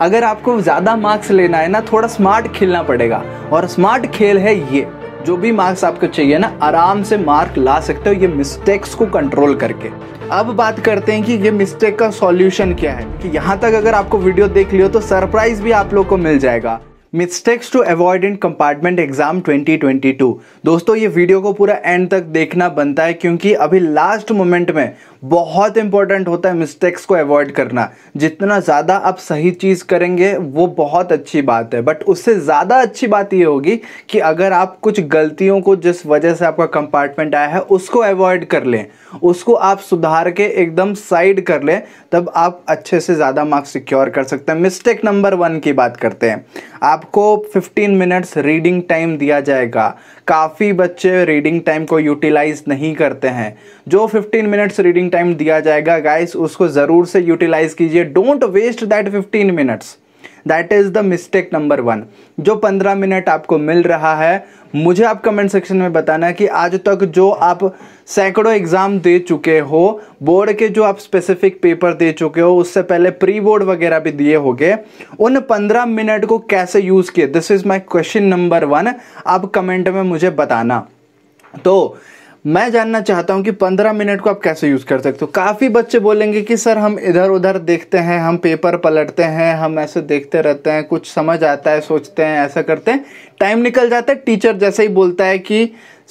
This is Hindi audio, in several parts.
अगर आपको ज़्यादा मार्क्स लेना है ना थोड़ा स्मार्ट खेलना पड़ेगा और स्मार्ट खेल है ये जो भी मार्क्स आपको चाहिए ना आराम से मार्क ला सकते हो ये मिस्टेक्स को कंट्रोल करके अब बात करते हैं कि ये मिस्टेक का सॉल्यूशन क्या है कि यहाँ तक अगर आपको वीडियो देख लियो तो सरप्राइज भी आप लोग को मिल जाएगा mistakes to avoid in compartment exam 2022 दोस्तों ये वीडियो को पूरा एंड तक देखना बनता है क्योंकि अभी लास्ट मोमेंट में बहुत इंपॉर्टेंट होता है मिस्टेक्स को अवॉइड करना जितना ज़्यादा आप सही चीज़ करेंगे वो बहुत अच्छी बात है बट उससे ज़्यादा अच्छी बात ये होगी कि अगर आप कुछ गलतियों को जिस वजह से आपका कंपार्टमेंट आया है उसको अवॉइड कर लें उसको आप सुधार के एकदम साइड कर लें तब आप अच्छे से ज़्यादा मार्क्स सिक्योर कर सकते हैं मिस्टेक नंबर वन की बात करते हैं आप आपको 15 मिनट्स रीडिंग टाइम दिया जाएगा काफ़ी बच्चे रीडिंग टाइम को यूटिलाइज नहीं करते हैं जो 15 मिनट्स रीडिंग टाइम दिया जाएगा गाइस उसको ज़रूर से यूटिलाइज कीजिए don't waste that 15 minutes that is the mistake number one जो 15 मिनट आपको मिल रहा है मुझे आप कमेंट सेक्शन में बताना कि आज तक जो आप सैकड़ों एग्ज़ाम दे चुके हो बोर्ड के जो आप स्पेसिफिक पेपर दे चुके हो उससे पहले प्री बोर्ड वगैरह भी दिए होंगे उन पंद्रह मिनट को कैसे यूज़ किए this is my question number one आप कमेंट में मुझे बताना तो मैं जानना चाहता हूँ कि पंद्रह मिनट को आप कैसे यूज़ कर सकते हो काफ़ी बच्चे बोलेंगे कि सर हम इधर उधर देखते हैं हम पेपर पलटते हैं हम ऐसे देखते रहते हैं कुछ समझ आता है सोचते हैं ऐसा करते हैं टाइम निकल जाता है टीचर जैसे ही बोलता है कि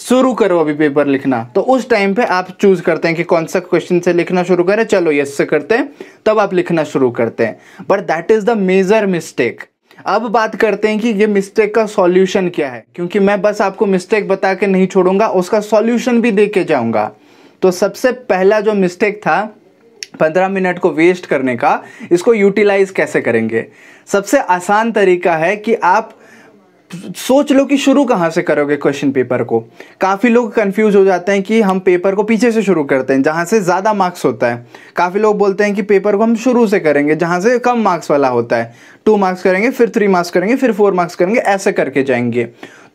शुरू करो अभी पेपर लिखना तो उस टाइम पे आप चूज़ करते हैं कि कौन सा क्वेश्चन से लिखना शुरू करें चलो यस से करते हैं तब आप लिखना शुरू करते हैं but that is the major mistake अब बात करते हैं कि ये मिस्टेक का सॉल्यूशन क्या है क्योंकि मैं बस आपको मिस्टेक बता के नहीं छोड़ूंगा उसका सॉल्यूशन भी दे के जाऊंगा तो सबसे पहला जो मिस्टेक था पंद्रह मिनट को वेस्ट करने का इसको यूटिलाइज कैसे करेंगे सबसे आसान तरीका है कि आप सोच लो कि शुरू कहाँ से करोगे क्वेश्चन पेपर को काफ़ी लोग कंफ्यूज हो जाते हैं कि हम पेपर को पीछे से शुरू करते हैं जहाँ से ज़्यादा मार्क्स होता है काफ़ी लोग बोलते हैं कि पेपर को हम शुरू से करेंगे जहाँ से कम मार्क्स वाला होता है टू मार्क्स करेंगे फिर थ्री मार्क्स करेंगे फिर फोर मार्क्स करेंगे ऐसे करके जाएंगे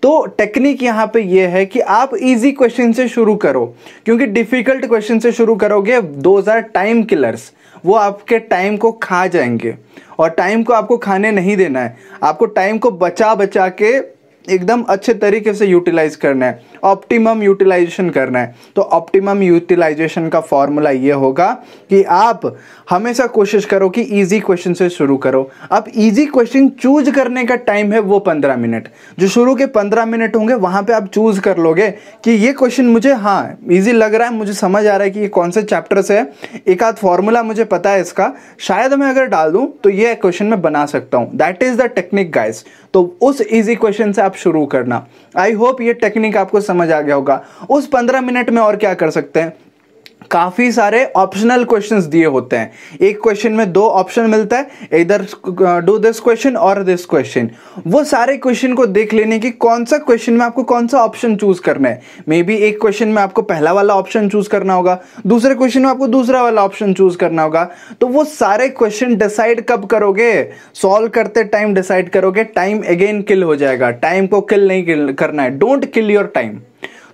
तो टेक्निक यहाँ पे ये है कि आप इजी क्वेश्चन से शुरू करो क्योंकि डिफिकल्ट क्वेश्चन से शुरू करोगे दोज आर टाइम किलर्स वो आपके टाइम को खा जाएंगे और टाइम को आपको खाने नहीं देना है आपको टाइम को बचा बचा के एकदम अच्छे तरीके से यूटिलाइज करना है ऑप्टिमम यूटिलाइजेशन करना है तो ऑप्टिमम यूटिलाइजेशन का फॉर्मूला ये होगा कि आप हमेशा कोशिश करो कि इजी क्वेश्चन से शुरू करो अब इजी क्वेश्चन चूज करने का टाइम है वो पंद्रह मिनट जो शुरू के पंद्रह मिनट होंगे वहाँ पर आप चूज कर लोगे कि ये क्वेश्चन मुझे हाँ ईजी लग रहा है मुझे समझ आ रहा है कि ये कौन से चैप्टर से है एक आध फॉर्मूला मुझे पता है इसका शायद मैं अगर डाल दूँ तो ये क्वेश्चन मैं बना सकता हूँ that is the technique guys तो उस इजी क्वेश्चन से आप शुरू करना आई होप ये टेक्निक आपको समझ आ गया होगा उस पंद्रह मिनट में और क्या कर सकते हैं काफ़ी सारे ऑप्शनल क्वेश्चंस दिए होते हैं एक क्वेश्चन में दो ऑप्शन मिलता है इधर डू दिस क्वेश्चन और दिस क्वेश्चन वो सारे क्वेश्चन को देख लेने की कौन सा क्वेश्चन में आपको कौन सा ऑप्शन चूज करना है मे बी एक क्वेश्चन में आपको पहला वाला ऑप्शन चूज करना होगा दूसरे क्वेश्चन में आपको दूसरा वाला ऑप्शन चूज करना होगा तो वो सारे क्वेश्चन डिसाइड कब करोगे सॉल्व करते टाइम डिसाइड करोगे टाइम अगेन किल हो जाएगा टाइम को किल नहीं करना है डोंट किल योर टाइम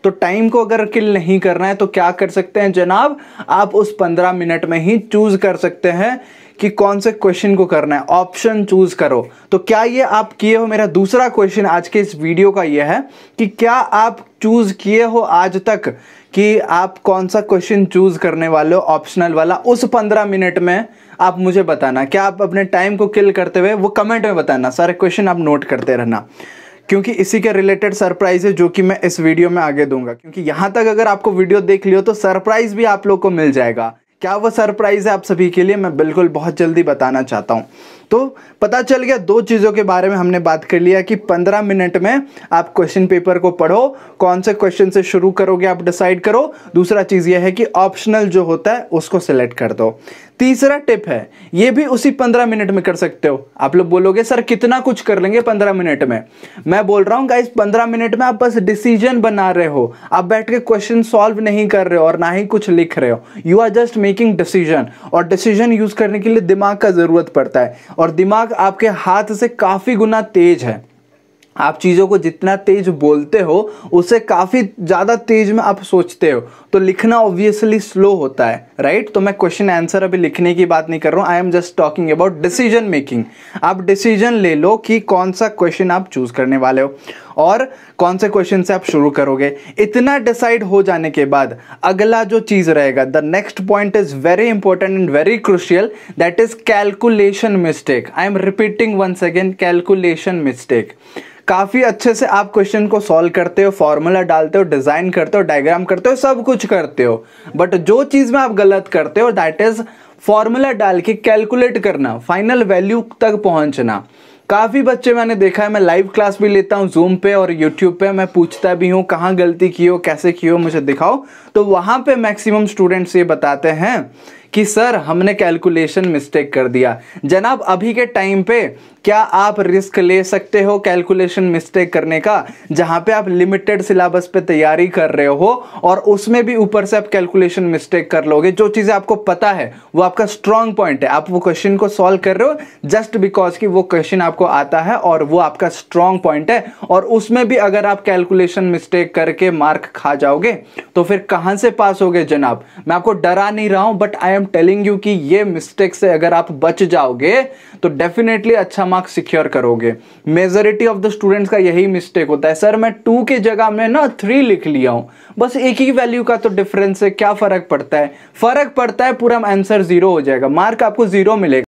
तो टाइम को अगर किल नहीं करना है तो क्या कर सकते हैं जनाब आप उस पंद्रह मिनट में ही चूज़ कर सकते हैं कि कौन से क्वेश्चन को करना है ऑप्शन चूज करो तो क्या ये आप किए हो मेरा दूसरा क्वेश्चन आज के इस वीडियो का ये है कि क्या आप चूज किए हो आज तक कि आप कौन सा क्वेश्चन चूज करने वाले हो ऑप्शनल वाला उस पंद्रह मिनट में आप मुझे बताना क्या आप अपने टाइम को किल करते हुए वो कमेंट में बताना सारे क्वेश्चन आप नोट करते रहना क्योंकि इसी के रिलेटेड सरप्राइज है जो कि मैं इस वीडियो में आगे दूंगा क्योंकि यहां तक अगर आपको वीडियो देख लियो तो सरप्राइज भी आप लोग को मिल जाएगा क्या वो सरप्राइज है आप सभी के लिए मैं बिल्कुल बहुत जल्दी बताना चाहता हूँ तो पता चल गया दो चीज़ों के बारे में हमने बात कर लिया कि 15 मिनट में आप क्वेश्चन पेपर को पढ़ो कौन से क्वेश्चन से शुरू करोगे आप डिसाइड करो दूसरा चीज़ यह है कि ऑप्शनल जो होता है उसको सिलेक्ट कर दो तीसरा टिप है ये भी उसी पंद्रह मिनट में कर सकते हो आप लोग बोलोगे सर कितना कुछ कर लेंगे पंद्रह मिनट में मैं बोल रहा हूँ गाइस पंद्रह मिनट में आप बस डिसीजन बना रहे हो आप बैठ के क्वेश्चन सॉल्व नहीं कर रहे हो और ना ही कुछ लिख रहे हो you are just making decision और डिसीजन यूज करने के लिए दिमाग का जरूरत पड़ता है और दिमाग आपके हाथ से काफी गुना तेज है आप चीज़ों को जितना तेज बोलते हो उसे काफ़ी ज़्यादा तेज में आप सोचते हो तो लिखना ऑब्वियसली स्लो होता है राइट right? तो मैं क्वेश्चन आंसर अभी लिखने की बात नहीं कर रहा हूँ I am just talking about decision making आप डिसीजन ले लो कि कौन सा क्वेश्चन आप चूज़ करने वाले हो और कौन से क्वेश्चन से आप शुरू करोगे इतना डिसाइड हो जाने के बाद अगला जो चीज़ रहेगा the next point is very important and very crucial that is calculation mistake I am repeating once again calculation mistake काफ़ी अच्छे से आप क्वेश्चन को सॉल्व करते हो फॉर्मूला डालते हो डिज़ाइन करते हो डायग्राम करते हो सब कुछ करते हो बट जो चीज़ में आप गलत करते हो दैट इज़ फॉर्मूला डाल के कैलकुलेट करना फाइनल वैल्यू तक पहुंचना काफ़ी बच्चे मैंने देखा है मैं लाइव क्लास भी लेता हूँ जूम पे और यूट्यूब पे मैं पूछता भी हूँ कहाँ गलती की हो कैसे की हो मुझे दिखाओ तो वहाँ पे मैक्सिमम स्टूडेंट्स ये बताते हैं कि सर हमने कैलकुलेशन मिस्टेक कर दिया जनाब अभी के टाइम पे क्या आप रिस्क ले सकते हो कैलकुलेशन मिस्टेक करने का जहां पे आप लिमिटेड सिलेबस पे तैयारी कर रहे हो और उसमें भी ऊपर से आप कैलकुलेशन मिस्टेक कर लोगे जो चीज़ें आपको पता है वो आपका स्ट्रांग पॉइंट है आप वो क्वेश्चन को सॉल्व कर रहे हो जस्ट बिकॉज कि वो क्वेश्चन आपको आता है और वो आपका स्ट्रांग पॉइंट है और उसमें भी अगर आप कैलकुलेशन मिस्टेक करके मार्क खा जाओगे तो फिर कहां से पास हो गए जनाब मैं आपको डरा नहीं रहा हूं but I am telling you कि ये मिस्टेक से अगर आप बच जाओगे तो डेफिनेटली अच्छा मार्क्स सिक्योर करोगे मेजोरिटी ऑफ द स्टूडेंट्स का यही मिस्टेक होता है सर मैं टू की जगह में ना थ्री लिख लिया हूँ बस एक ही वैल्यू का तो डिफरेंस है क्या फ़र्क पड़ता है फ़र्क पड़ता है पूरा आंसर ज़ीरो हो जाएगा मार्क आपको ज़ीरो मिलेगा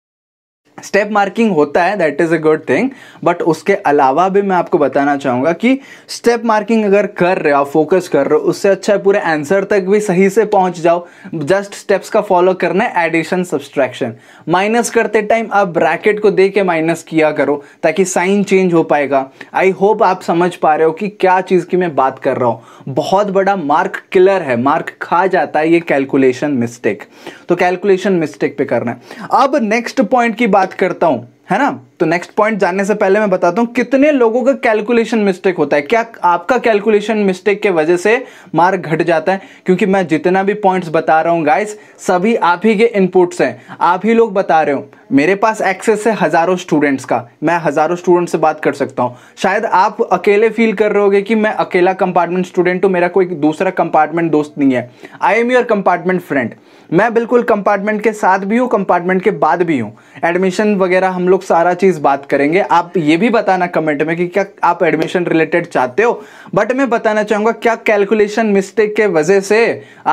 स्टेप मार्किंग होता है that is a good thing but उसके अलावा भी मैं आपको बताना चाहूँगा कि स्टेप मार्किंग अगर कर रहे हो फोकस कर रहे हो उससे अच्छा है पूरे आंसर तक भी सही से पहुँच जाओ जस्ट स्टेप्स का फॉलो करना है एडिशन सब्सट्रैक्शन माइनस करते टाइम आप ब्रैकेट को दे के माइनस किया करो ताकि साइन चेंज हो पाएगा आई होप आप समझ पा रहे हो कि क्या चीज़ की मैं बात कर रहा हूँ बहुत बड़ा मार्क किलर है मार्क खा जाता है ये कैलकुलेशन मिस्टेक तो कैलकुलेशन मिस्टेक पे करना है अब नेक्स्ट पॉइंट की बात बात करता हूँ है ना तो नेक्स्ट पॉइंट जानने से पहले मैं बताता हूं कितने लोगों का कैलकुलेशन मिस्टेक होता है क्या आपका कैलकुलेशन मिस्टेक के वजह से मार्क घट जाता है क्योंकि मैं जितना भी पॉइंट्स बता रहा हूं गाइस सभी आप ही के इनपुट्स हैं आप ही लोग बता रहे हो मेरे पास एक्सेस है हज़ारों स्टूडेंट्स का मैं हज़ारों स्टूडेंट से बात कर सकता हूँ शायद आप अकेले फील कर रहे होगे कि मैं अकेला कंपार्टमेंट स्टूडेंट हूँ मेरा कोई दूसरा कंपार्टमेंट दोस्त नहीं है I am your compartment friend मैं बिल्कुल कंपार्टमेंट के साथ भी हूँ कंपार्टमेंट के बाद भी हूँ एडमिशन वगैरह हम लोग सारा चीज़ चीज़ बात करेंगे आप ये भी बताना कमेंट में कि क्या आप एडमिशन रिलेटेड चाहते हो बट मैं बताना चाहूंगा क्या कैलकुलेशन मिस्टेक के वजह से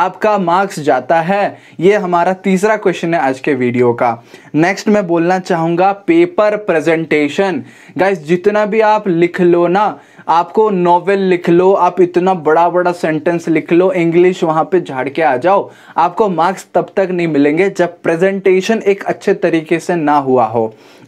आपका मार्क्स जाता है ये हमारा तीसरा क्वेश्चन है आज के वीडियो का नेक्स्ट मैं बोलना चाहूंगा पेपर प्रेजेंटेशन गाइस जितना भी आप लिख लो ना आपको नॉवेल लिख लो आप इतना बड़ा बड़ा सेंटेंस लिख लो इंग्लिश वहाँ पे झाड़ के आ जाओ आपको मार्क्स तब तक नहीं मिलेंगे जब प्रेजेंटेशन एक अच्छे तरीके से ना हुआ हो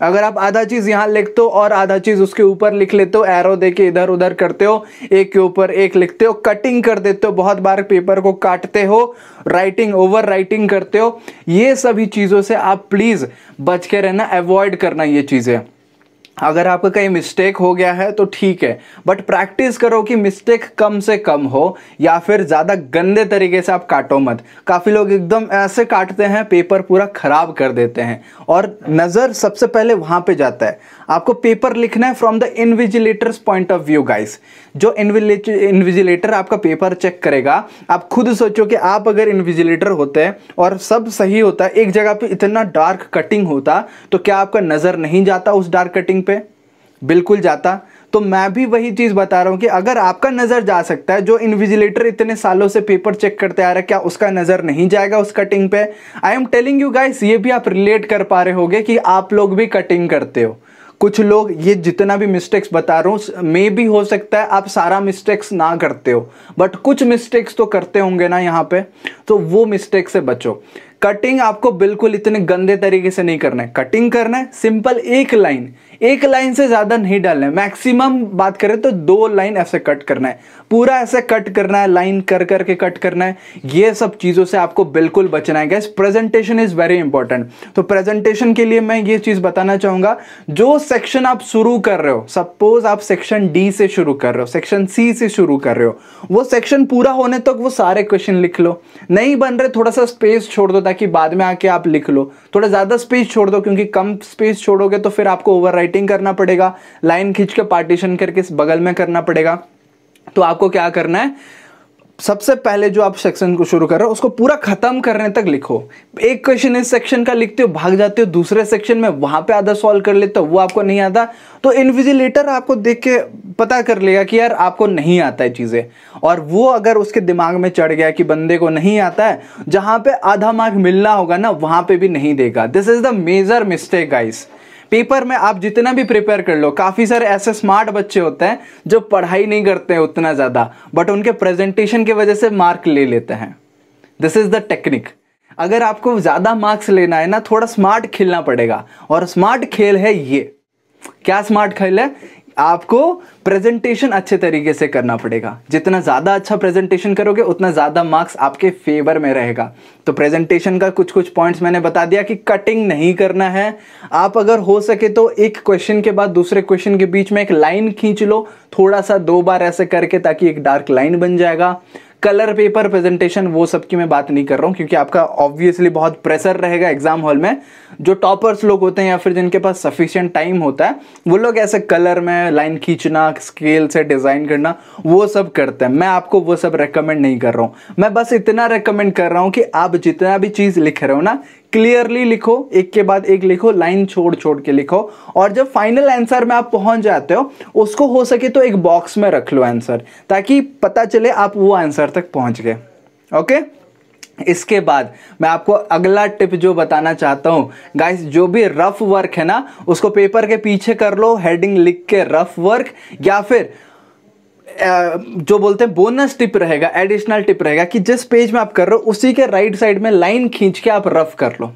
अगर आप आधा चीज़ यहाँ लिखते हो और आधा चीज़ उसके ऊपर लिख लेते हो एरो दे के इधर उधर करते हो एक के ऊपर एक लिखते हो कटिंग कर देते हो बहुत बार पेपर को काटते हो राइटिंग ओवर राइटिंग करते हो ये सभी चीज़ों से आप प्लीज़ बच के रहना अवॉइड करना ये चीज़ें अगर आपका कहीं मिस्टेक हो गया है तो ठीक है बट प्रैक्टिस करो कि मिस्टेक कम से कम हो या फिर ज़्यादा गंदे तरीके से आप काटो मत काफ़ी लोग एकदम ऐसे काटते हैं पेपर पूरा ख़राब कर देते हैं और नज़र सबसे पहले वहाँ पे जाता है आपको पेपर लिखना है from the invigilators point of view guys जो इन्विजिलेटर आपका पेपर चेक करेगा आप खुद सोचो कि आप अगर इन्विजिलेटर होते और सब सही होता एक जगह पे इतना डार्क कटिंग होता तो क्या आपका नज़र नहीं जाता उस डार्क कटिंग पे बिल्कुल जाता तो मैं भी वही चीज़ बता रहा हूँ कि अगर आपका नज़र जा सकता है जो इन्विजिलेटर इतने सालों से पेपर चेक करते आ रहा है क्या उसका नज़र नहीं जाएगा उस कटिंग पे I am telling you guys ये भी आप रिलेट कर पा रहे होगे कि आप लोग भी कटिंग करते हो कुछ लोग ये जितना भी मिस्टेक्स बता रहा हूँ मे भी हो सकता है आप सारा मिस्टेक्स ना करते हो बट कुछ मिस्टेक्स तो करते होंगे ना यहाँ पे तो वो मिस्टेक से बचो कटिंग आपको बिल्कुल इतने गंदे तरीके से नहीं करना है कटिंग करना है सिंपल एक लाइन एक लाइन से ज़्यादा नहीं डालना है मैक्सिमम बात करें तो दो लाइन ऐसे कट करना है पूरा ऐसे कट करना है लाइन कर करके कट करना है ये सब चीज़ों से आपको बिल्कुल बचना है guys presentation is very important तो प्रेजेंटेशन के लिए मैं ये चीज़ बताना चाहूंगा जो सेक्शन आप शुरू कर रहे हो सपोज आप सेक्शन डी से शुरू कर रहे हो सेक्शन सी से शुरू कर रहे हो वो सेक्शन पूरा होने तक तो वो सारे क्वेश्चन लिख लो नहीं बन रहे थोड़ा सा स्पेस छोड़ दो ताकि बाद में आके आप लिख लो थोड़ा ज़्यादा स्पेस छोड़ दो क्योंकि कम स्पेस छोड़ोगे तो फिर आपको ओवर करना पड़ेगा लाइन खींच के पार्टीशन करके इस बगल में करना पड़ेगा तो आपको क्या करना है सबसे पहले जो आप सेक्शन को शुरू कर रहे हो उसको पूरा खत्म करने तक लिखो एक क्वेश्चन इस सेक्शन का लिखते हो भाग जाते हो दूसरे सेक्शन में वहां पे आधा सॉल्व कर लेते हो वो आपको नहीं आता तो इनविजिलेटर आपको देख के पता कर लेगा कि यार आपको नहीं आता है चीज़ें और वो अगर उसके दिमाग में चढ़ गया कि बंदे को नहीं आता है जहां पे आधा मार्क मिलना होगा ना वहां पे भी नहीं देगा this is the major mistake guys paper में आप जितना भी प्रिपेयर कर लो काफ़ी सारे ऐसे स्मार्ट बच्चे होते हैं जो पढ़ाई नहीं करते हैं उतना ज़्यादा बट उनके प्रेजेंटेशन की वजह से मार्क ले लेते हैं दिस इज़ द टेक्निक अगर आपको ज़्यादा मार्क्स लेना है ना थोड़ा स्मार्ट खेलना पड़ेगा और स्मार्ट खेल है ये क्या स्मार्ट खेल है आपको प्रेजेंटेशन अच्छे तरीके से करना पड़ेगा जितना ज़्यादा अच्छा प्रेजेंटेशन करोगे उतना ज़्यादा मार्क्स आपके फेवर में रहेगा तो प्रेजेंटेशन का कुछ कुछ पॉइंट्स मैंने बता दिया कि कटिंग नहीं करना है आप अगर हो सके तो एक क्वेश्चन के बाद दूसरे क्वेश्चन के बीच में एक लाइन खींच लो थोड़ा सा दो बार ऐसे करके ताकि एक डार्क लाइन बन जाएगा कलर पेपर प्रेजेंटेशन वो सब की मैं बात नहीं कर रहा हूँ क्योंकि आपका ऑब्वियसली बहुत प्रेशर रहेगा एग्जाम हॉल में जो टॉपर्स लोग होते हैं या फिर जिनके पास सफिशियंट टाइम होता है वो लोग ऐसे कलर में लाइन खींचना स्केल से डिज़ाइन करना वो सब करते हैं मैं आपको वो सब रिकमेंड नहीं कर रहा हूँ मैं बस इतना रिकमेंड कर रहा हूँ कि आप जितना भी चीज़ लिख रहे हो ना क्लियरली लिखो एक के बाद एक लिखो लाइन छोड़ छोड़ के लिखो और जब फाइनल आंसर में आप पहुंच जाते हो उसको हो सके तो एक बॉक्स में रख लो आंसर ताकि पता चले आप वो आंसर तक पहुंच गए ओके इसके बाद मैं आपको अगला टिप जो बताना चाहता हूँ गाइस जो भी रफ वर्क है ना उसको पेपर के पीछे कर लो हेडिंग लिख के रफ वर्क या फिर जो बोलते हैं बोनस टिप रहेगा एडिशनल टिप रहेगा कि जिस पेज में आप कर रहे हो उसी के राइट साइड में लाइन खींच के आप रफ कर लो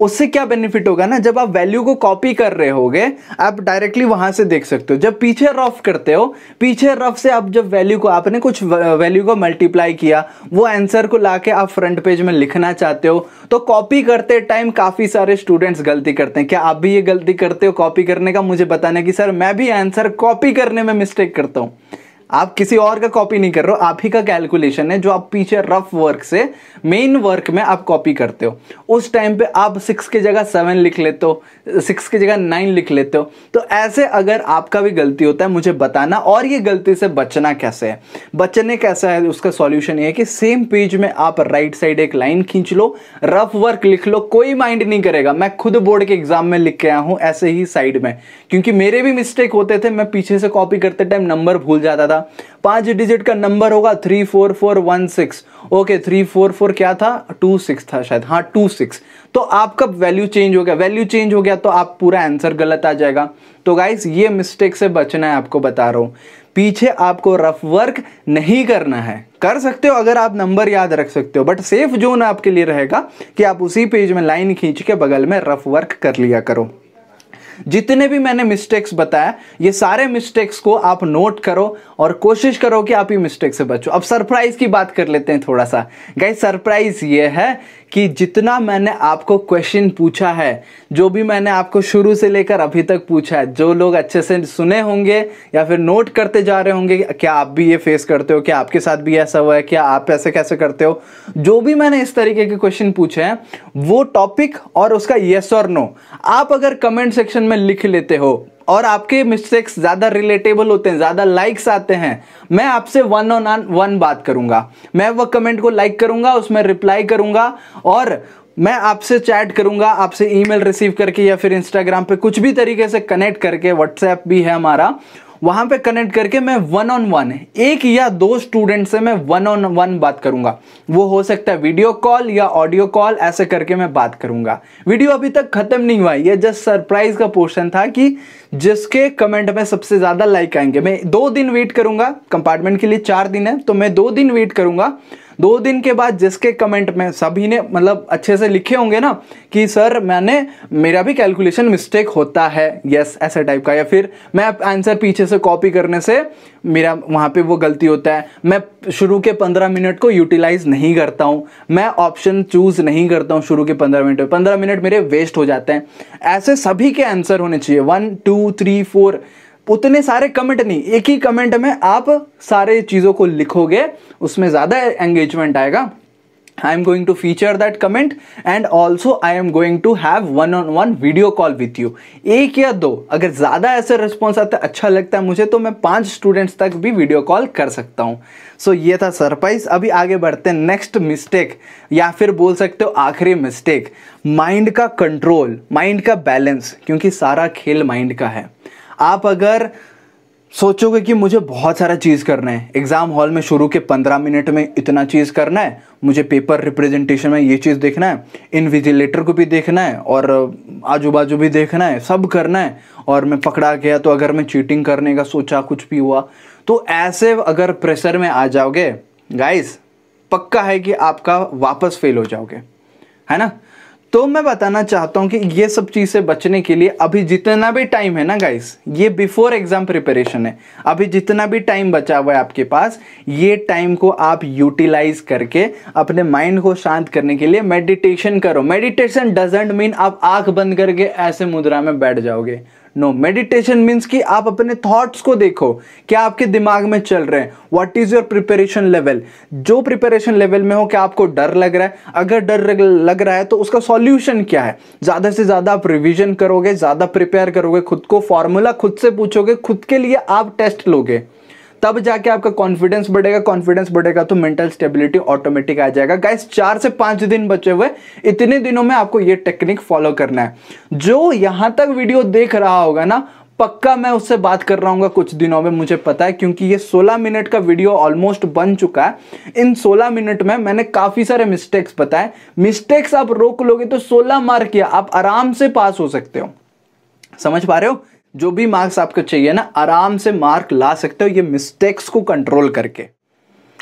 उससे क्या बेनिफिट होगा ना जब आप वैल्यू को कॉपी कर रहे होगे आप डायरेक्टली वहां से देख सकते हो जब पीछे रफ करते हो पीछे रफ से आप जब वैल्यू को आपने कुछ वैल्यू को मल्टीप्लाई किया वो आंसर को लाके आप फ्रंट पेज में लिखना चाहते हो तो कॉपी करते टाइम काफ़ी सारे स्टूडेंट्स गलती करते हैं क्या आप भी ये गलती करते हो कॉपी करने का मुझे बताने की सर मैं भी आंसर कॉपी करने में मिस्टेक करता हूं आप किसी और का कॉपी नहीं कर रहे हो आप ही का कैलकुलेशन है जो आप पीछे रफ वर्क से मेन वर्क में आप कॉपी करते हो उस टाइम पे आप सिक्स की जगह सेवन लिख लेते हो सिक्स की जगह नाइन लिख लेते हो तो ऐसे अगर आपका भी गलती होता है मुझे बताना और ये गलती से बचना कैसे है बचने कैसा है उसका सॉल्यूशन ये है कि सेम पेज में आप राइट साइड एक लाइन खींच लो रफ वर्क लिख लो कोई माइंड नहीं करेगा मैं खुद बोर्ड के एग्जाम में लिख के आया हूँ ऐसे ही साइड में क्योंकि मेरे भी मिस्टेक होते थे मैं पीछे से कॉपी करते टाइम नंबर भूल जाता था पांच डिजिट का नंबर होगा three four four one six okay three four four क्या था टू सिक्स था शायद हाँ टू सिक्स तो आपका वैल्यू चेंज हो गया वैल्यू चेंज हो गया तो आप पूरा आंसर गलत आ जाएगा तो गाइस ये मिस्टेक से बचना है आपको बता रहा हूँ पीछे आपको रफ वर्क नहीं करना है कर सकते हो अगर आप नंबर याद रख सकते हो बट सेफ जोन आपके लिए रहेगा कि आप उसी पेज में लाइन खींच के बगल में रफ वर्क कर लिया करो जितने भी मैंने मिस्टेक्स बताया ये सारे मिस्टेक्स को आप नोट करो और कोशिश करो कि आप ये मिस्टेक से बचो अब सरप्राइज की बात कर लेते हैं थोड़ा सा गाइस सरप्राइज ये है कि जितना मैंने आपको क्वेश्चन पूछा है जो भी मैंने आपको शुरू से लेकर अभी तक पूछा है जो लोग अच्छे से सुने होंगे या फिर नोट करते जा रहे होंगे क्या आप भी ये फेस करते हो क्या आपके साथ भी ऐसा हुआ है क्या आप ऐसे कैसे करते हो जो भी मैंने इस तरीके के क्वेश्चन पूछे हैं वो टॉपिक और उसका येस और नो आप अगर कमेंट सेक्शन में में लिख लेते हो और आपके मिस्टेक्स ज़्यादा रिलेटेबल होते हैं ज़्यादा लाइक्स आते हैं मैं आपसे वन ऑन वन बात करूंगा मैं वह कमेंट को लाइक करूंगा उसमें रिप्लाई करूंगा और मैं आपसे चैट करूंगा आपसे ईमेल रिसीव करके या फिर इंस्टाग्राम पे कुछ भी तरीके से कनेक्ट करके व्हाट्सएप भी है हमारा वहां पे कनेक्ट करके मैं वन ऑन वन एक या दो स्टूडेंट से मैं वन ऑन वन बात करूंगा वो हो सकता है वीडियो कॉल या ऑडियो कॉल ऐसे करके मैं बात करूंगा वीडियो अभी तक ख़त्म नहीं हुआ ये जस्ट सरप्राइज का पोर्शन था कि जिसके कमेंट में सबसे ज़्यादा लाइक आएंगे मैं दो दिन वेट करूंगा कंपार्टमेंट के लिए चार दिन है तो मैं दो दिन वेट करूंगा दो दिन के बाद जिसके कमेंट में सभी ने मतलब अच्छे से लिखे होंगे ना कि सर मैंने मेरा भी कैलकुलेशन मिस्टेक होता है यस ऐसे टाइप का या फिर मैं आंसर पीछे से कॉपी करने से मेरा वहाँ पे वो गलती होता है मैं शुरू के पंद्रह मिनट को यूटिलाइज नहीं करता हूँ मैं ऑप्शन चूज़ नहीं करता हूँ शुरू के पंद्रह मिनट में पंद्रह मिनट मेरे वेस्ट हो जाते हैं ऐसे सभी के आंसर होने चाहिए वन टू थ्री फोर उतने सारे कमेंट नहीं एक ही कमेंट में आप सारे चीज़ों को लिखोगे उसमें ज़्यादा एंगेजमेंट आएगा I am going to feature that comment and also I am going to have one on one video call with you एक या दो अगर ज़्यादा ऐसे रिस्पॉन्स आता है अच्छा लगता है मुझे तो मैं पांच स्टूडेंट्स तक भी वीडियो कॉल कर सकता हूँ सो so, ये था सरप्राइज अभी आगे बढ़ते हैं नेक्स्ट मिस्टेक या फिर बोल सकते हो आखिरी मिस्टेक माइंड का कंट्रोल माइंड का बैलेंस क्योंकि सारा खेल माइंड का है आप अगर सोचोगे कि मुझे बहुत सारा चीज़ करना है एग्ज़ाम हॉल में शुरू के पंद्रह मिनट में इतना चीज़ करना है मुझे पेपर रिप्रेजेंटेशन में ये चीज़ देखना है इनविजिलेटर को भी देखना है और आजू बाजू भी देखना है सब करना है और मैं पकड़ा गया तो अगर मैं चीटिंग करने का सोचा कुछ भी हुआ तो ऐसे अगर प्रेशर में आ जाओगे गाइस पक्का है कि आपका वापस फेल हो जाओगे है ना तो मैं बताना चाहता हूँ कि ये सब चीज़ से बचने के लिए अभी जितना भी टाइम है ना गाइस ये बिफोर एग्ज़ाम प्रिपरेशन है अभी जितना भी टाइम बचा हुआ है आपके पास ये टाइम को आप यूटिलाइज करके अपने माइंड को शांत करने के लिए मेडिटेशन करो मेडिटेशन डजेंट मीन आप आंख बंद करके ऐसे मुद्रा में बैठ जाओगे नो मेडिटेशन मीन्स कि आप अपने थॉट्स को देखो क्या आपके दिमाग में चल रहे हैं what is your preparation level जो प्रिपरेशन लेवल में हो क्या आपको डर लग रहा है अगर डर लग रहा है तो उसका सॉल्यूशन क्या है ज़्यादा से ज़्यादा आप रिविजन करोगे ज़्यादा प्रिपेयर करोगे खुद को फॉर्मूला खुद से पूछोगे खुद के लिए आप टेस्ट लोगे तब जाके आपका कॉन्फिडेंस बढ़ेगा कॉन्फिडेंस बढ़ेगा तो मेंटल स्टेबिलिटी ऑटोमेटिक आ जाएगा गाइस चार से पांच दिन बचे हुए इतने दिनों में आपको ये टेक्निक फॉलो करना है जो यहां तक वीडियो देख रहा होगा ना पक्का मैं उससे बात कर रहा हूँ कुछ दिनों में मुझे पता है क्योंकि ये 16 मिनट का वीडियो ऑलमोस्ट बन चुका है इन 16 मिनट में मैंने काफ़ी सारे मिस्टेक्स बताए मिस्टेक्स आप रोक लोगे तो 16 मार्क या आप आराम से पास हो सकते हो समझ पा रहे हो जो भी मार्क्स आपको चाहिए ना आराम से मार्क ला सकते हो ये मिस्टेक्स को कंट्रोल करके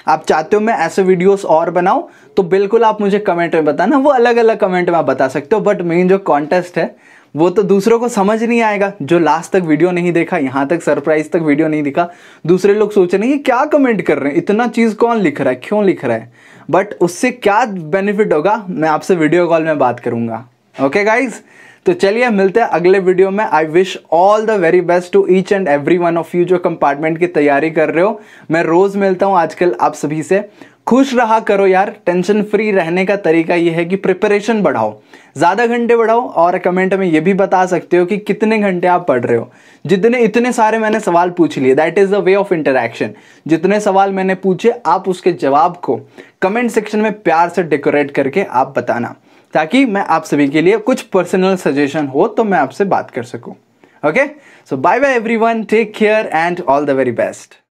आप चाहते हो मैं ऐसे वीडियोस और बनाऊं तो बिल्कुल आप मुझे कमेंट में बताना वो अलग अलग कमेंट में आप बता सकते हो बट मेन जो कॉन्टेस्ट है वो तो दूसरों को समझ नहीं आएगा जो लास्ट तक वीडियो नहीं देखा यहाँ तक सरप्राइज तक वीडियो नहीं दिखा दूसरे लोग सोच रहे हैं क्या कमेंट कर रहे हैं इतना चीज़ कौन लिख रहा है क्यों लिख रहा है बट उससे क्या बेनिफिट होगा मैं आपसे वीडियो कॉल में बात करूंगा ओके गाइज़ तो चलिए मिलते हैं अगले वीडियो में I wish all the very best to each and every one of you जो कंपार्टमेंट की तैयारी कर रहे हो मैं रोज़ मिलता हूं आजकल आप सभी से खुश रहा करो यार टेंशन फ्री रहने का तरीका यह है कि प्रिपरेशन बढ़ाओ ज़्यादा घंटे बढ़ाओ और कमेंट में यह भी बता सकते हो कि कितने घंटे आप पढ़ रहे हो जितने इतने सारे मैंने सवाल पूछ लिए that is the way of interaction जितने सवाल मैंने पूछे आप उसके जवाब को कमेंट सेक्शन में प्यार से डेकोरेट करके आप बताना ताकि मैं आप सभी के लिए कुछ पर्सनल सजेशन हो तो मैं आपसे बात कर सकूं okay so bye bye everyone take care and all the very best